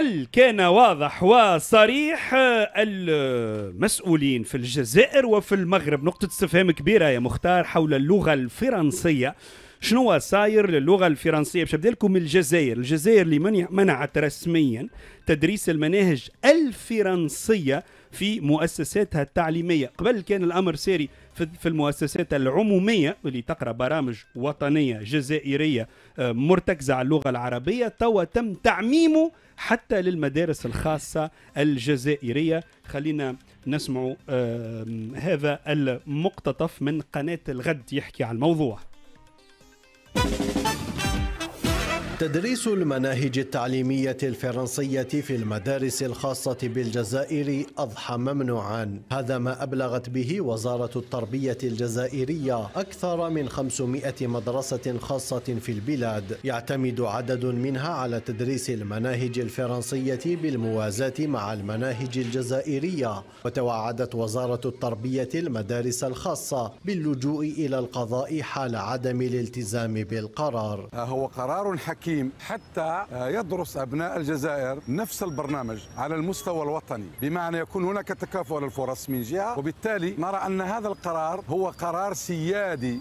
هل كان واضح وصريح المسؤولين في الجزائر وفي المغرب نقطة استفهام كبيرة يا مختار حول اللغة الفرنسية شنو صاير للغه الفرنسيه باش لكم الجزائر الجزائر اللي منعت رسميا تدريس المناهج الفرنسيه في مؤسساتها التعليميه قبل كان الامر ساري في المؤسسات العموميه اللي تقرا برامج وطنيه جزائريه آه، مرتكزه على اللغه العربيه توا تم تعميمه حتى للمدارس الخاصه الجزائريه خلينا نسمع هذا المقتطف من قناه الغد يحكي على الموضوع تدريس المناهج التعليمية الفرنسية في المدارس الخاصة بالجزائر أضحى ممنوعا هذا ما أبلغت به وزارة التربية الجزائرية أكثر من 500 مدرسة خاصة في البلاد يعتمد عدد منها على تدريس المناهج الفرنسية بالموازاة مع المناهج الجزائرية وتوعدت وزارة التربية المدارس الخاصة باللجوء إلى القضاء حال عدم الالتزام بالقرار هو قرار حكيم التحكيم حتى يدرس أبناء الجزائر نفس البرنامج على المستوى الوطني بمعنى يكون هناك تكافؤ للفرص من جهة وبالتالي نرى أن هذا القرار هو قرار سيادي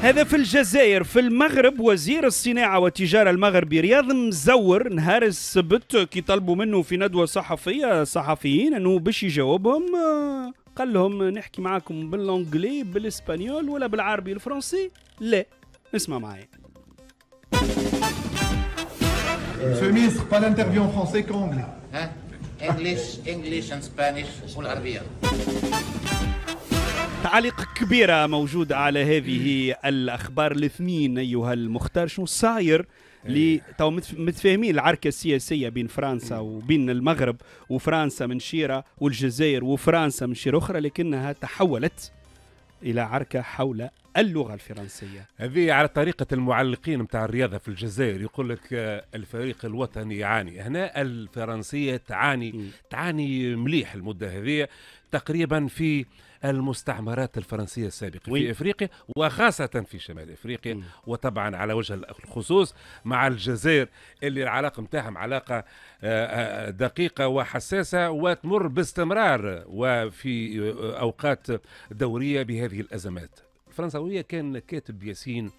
هذا في الجزائر في المغرب وزير الصناعة والتجارة المغربي رياض مزور نهار السبت كي طلبوا منه في ندوة صحفية صحفيين أنه باش يجاوبهم آه، قال لهم نحكي معاكم باللونجلي بالاسبانيول ولا بالعربي الفرنسي لا اسمع معايا Monsieur le ministre, pas d'interview en français qu'en anglais. Hein English, English and Spanish والعربية. تعليق كبيرة موجودة على هذه الأخبار الاثنين أيها المختار شنو صاير إيه. لتو تو متفاهمين العركه السياسيه بين فرنسا وبين المغرب وفرنسا من شيره والجزائر وفرنسا من شيره اخرى لكنها تحولت الى عركه حول اللغه الفرنسيه هذه على طريقه المعلقين نتاع الرياضه في الجزائر يقول لك الفريق الوطني يعاني هنا الفرنسيه تعاني م. تعاني مليح المده هذه تقريبا في المستعمرات الفرنسيه السابقه وين؟ في افريقيا وخاصه في شمال افريقيا م. وطبعا على وجه الخصوص مع الجزائر اللي العلاقه نتاعهم علاقه آه، آه، دقيقه وحساسه وتمر باستمرار وفي اوقات دوريه بهذه الازمات الفرنساويه كان كاتب ياسين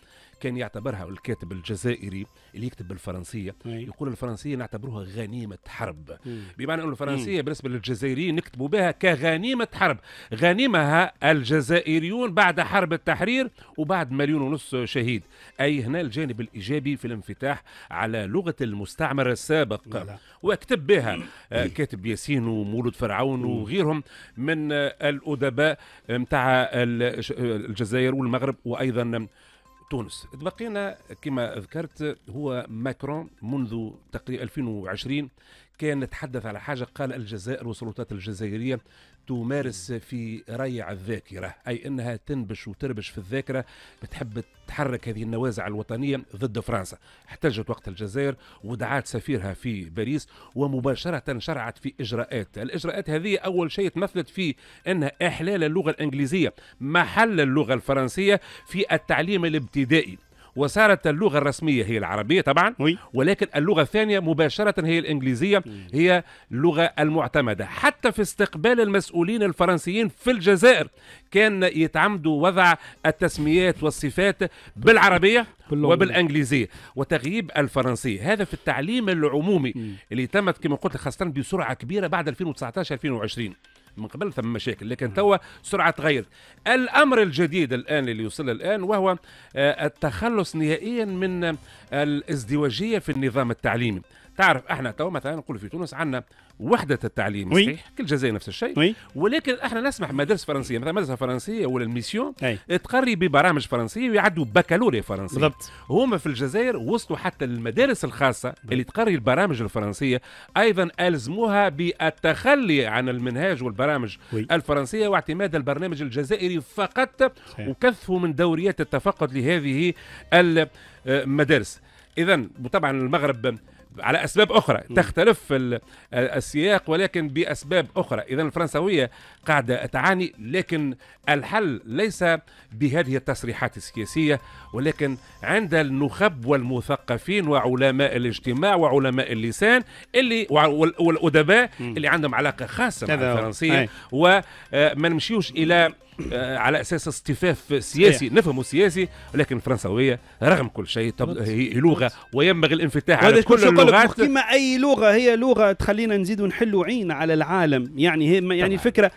كان يعتبرها الكاتب الجزائري اللي يكتب بالفرنسيه يقول الفرنسيه نعتبروها غنيمه حرب بمعنى ان الفرنسيه بالنسبه للجزائريين نكتبوا بها كغنيمه حرب غنمها الجزائريون بعد حرب التحرير وبعد مليون ونص شهيد اي هنا الجانب الايجابي في الانفتاح على لغه المستعمر السابق لا. وكتب بها آه، كاتب ياسين ومولود فرعون وغيرهم من الادباء نتاع آه، آه، الجزائر والمغرب وايضا تونس تبقينا كما ذكرت هو ماكرون منذ تقريبا 2020 كان يتحدث على حاجة قال الجزائر والسلطات الجزائرية تمارس في ريع الذاكرة أي أنها تنبش وتربش في الذاكرة بتحب تحرك هذه النوازع الوطنية ضد فرنسا احتجت وقت الجزائر ودعات سفيرها في باريس ومباشرة شرعت في إجراءات الإجراءات هذه أول شيء تمثلت في أنها إحلال اللغة الإنجليزية محل اللغة الفرنسية في التعليم الابتدائي وصارت اللغه الرسميه هي العربيه طبعا ولكن اللغه الثانيه مباشره هي الانجليزيه هي اللغه المعتمده حتى في استقبال المسؤولين الفرنسيين في الجزائر كان يتعمدوا وضع التسميات والصفات بالعربيه وبالانجليزيه وتغييب الفرنسيه هذا في التعليم العمومي اللي تمت كما قلت خاصه بسرعه كبيره بعد 2019 2020 من قبل ثم مشاكل لكن توا سرعه تغيرت الامر الجديد الان اللي يوصل الان وهو آه، التخلص نهائيا من آه، الازدواجيه في النظام التعليمي تعرف احنا تو مثلا نقول في تونس عندنا وحده التعليم وي. صحيح كل الجزائر نفس الشيء وي. ولكن احنا نسمح مدارس فرنسيه مثلا مدرسه فرنسيه ولا الميسيون تقري ببرامج فرنسيه ويعدوا بكالوريا فرنسيه بالضبط هما في الجزائر وصلوا حتى للمدارس الخاصه اللي تقري البرامج الفرنسيه ايضا الزموها بالتخلي عن المنهاج والبرامج وي. الفرنسيه واعتماد البرنامج الجزائري فقط وكثفوا من دوريات التفقد لهذه المدارس اذا وطبعا المغرب على اسباب اخرى م. تختلف السياق ولكن باسباب اخرى اذا الفرنسويه قاعده تعاني لكن الحل ليس بهذه التصريحات السياسيه ولكن عند النخب والمثقفين وعلماء الاجتماع وعلماء اللسان اللي والادباء اللي عندهم علاقه خاصه مع الفرنسيه وما آه، نمشيوش الى آه، على اساس اصطفاف سياسي نفهمه سياسي ولكن الفرنسويه رغم كل شيء هي لغه وينبغي الانفتاح على كل اللغات كيما اي لغه هي لغه تخلينا نزيد ونحلوا عين على العالم يعني هي يعني الفكره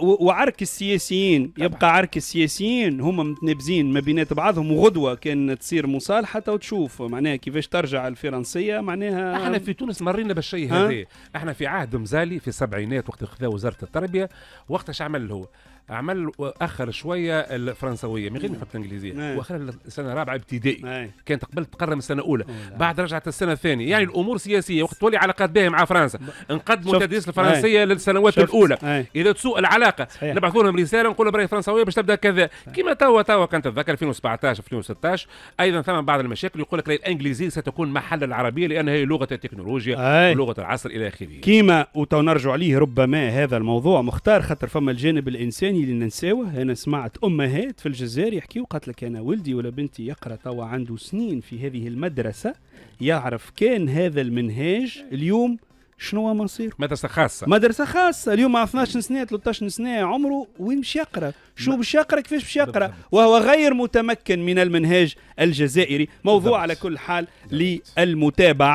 وعرك السياسيين طبعا. يبقى عرك السياسيين هم متنابزين ما بينات بعضهم وغدوه كان تصير مصالحه وتشوف معناها كيفاش ترجع الفرنسيه معناها احنا في تونس مرينا بالشيء هذا احنا في عهد مزالي في السبعينات وقت خذا وزاره التربيه وقتاش عمل هو عمل واخر شويه الفرنسويه من غير ما يحط الانجليزيه نعم. واخرها السنه الرابعه ابتدائي نعم. كانت قبل تقرم السنه الاولى نعم. بعد رجعت السنه الثانيه يعني الامور سياسيه وقت تولي علاقات باهيه مع فرنسا نقدموا تدريس الفرنسيه للسنوات الاولى اذا تسوء العلاقه نبعثوا لهم رساله نقول لهم فرنسويه باش تبدا كذا كما توا توا كان تتذكر 2017 2016 ايضا ثم بعض المشاكل يقول لك الانجليزيه ستكون محل العربيه لان هي لغه التكنولوجيا ولغه العصر الى اخره كيما وتو نرجع عليه ربما هذا الموضوع مختار خاطر فما الجانب الانساني الثاني اللي ننساوه انا سمعت امهات في الجزائر يحكيوا قالت لك انا ولدي ولا بنتي يقرا توا عنده سنين في هذه المدرسه يعرف كان هذا المنهاج اليوم شنو مصيره مدرسه خاصه مدرسه خاصه اليوم 12 سنه 13 سنه عمره وين باش يقرا شنو باش يقرا كيفاش باش يقرا وهو غير متمكن من المنهاج الجزائري موضوع بالضبط. على كل حال للمتابعه